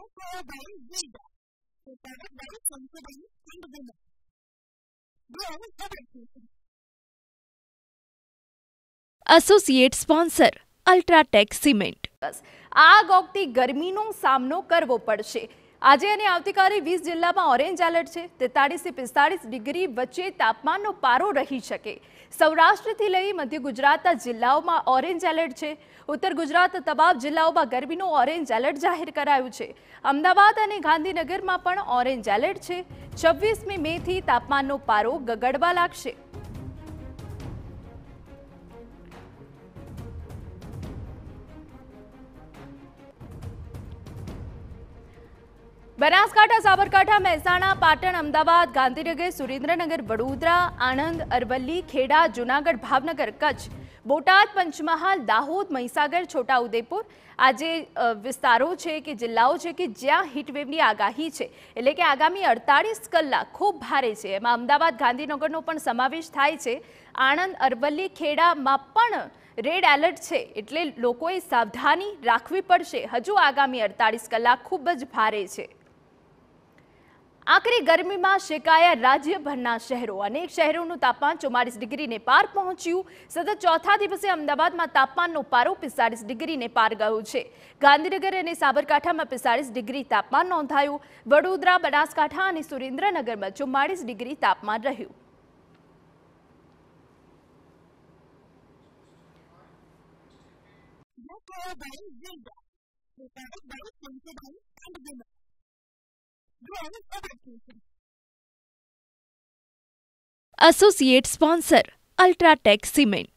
કોબાઈ વેદા તો કોબાઈ સંશોધન સંગઠન બ્રો publication associate sponsor UltraTech cement આગ ગોગતી ગરમીનો સામનો કરવો પડશે આજે અને આવતીકાલે વીસ જિલ્લામાં ઓરેન્જ એલર્ટ છે તેતાળીસથી પિસ્તાળીસ ડિગ્રી વચ્ચે તાપમાનનો પારો રહી શકે સૌરાષ્ટ્રથી લઈ મધ્ય ગુજરાતના જિલ્લાઓમાં ઓરેન્જ એલર્ટ છે ઉત્તર ગુજરાત તમામ જિલ્લાઓમાં ગરમીનું ઓરેન્જ એલર્ટ જાહેર કરાયું છે અમદાવાદ અને ગાંધીનગરમાં પણ ઓરેન્જ એલર્ટ છે છવ્વીસમી મેથી તાપમાનનો પારો ગગડવા લાગશે બનાસકાંઠા સાબરકાંઠા મહેસાણા પાટણ અમદાવાદ ગાંધીનગર સુરેન્દ્રનગર વડોદરા આણંદ અરવલ્લી ખેડા જૂનાગઢ ભાવનગર કચ્છ બોટાદ પંચમહાલ દાહોદ મહીસાગર છોટાઉદેપુર આ જે વિસ્તારો છે કે જિલ્લાઓ છે કે જ્યાં હીટવેવની આગાહી છે એટલે કે આગામી અડતાળીસ કલાક ખૂબ ભારે છે એમાં અમદાવાદ ગાંધીનગરનો પણ સમાવેશ થાય છે આણંદ અરવલ્લી ખેડામાં પણ રેડ એલર્ટ છે એટલે લોકોએ સાવધાની રાખવી પડશે હજુ આગામી અડતાળીસ કલાક ખૂબ જ ભારે છે આખરી ગરમીમાં શેકાયા રાજ્યભરના શહેરો અનેક શહેરોનું તાપમાન ચુમ્માલીસ ડિગ્રીને પાર પહોંચ્યું સતત ચોથા દિવસે અમદાવાદમાં તાપમાનનો પારો પિસ્તાળીસ ડિગ્રીને પાર ગયો છે ગાંધીનગર અને સાબરકાંઠામાં પિસ્તાળીસ ડિગ્રી તાપમાન નોંધાયું વડોદરા બનાસકાંઠા અને સુરેન્દ્રનગરમાં ચુમ્માળીસ ડિગ્રી તાપમાન રહ્યું Bye-bye, Zelda. Bye-bye, Zelda. And Zelda. Associate sponsor UltraTech cement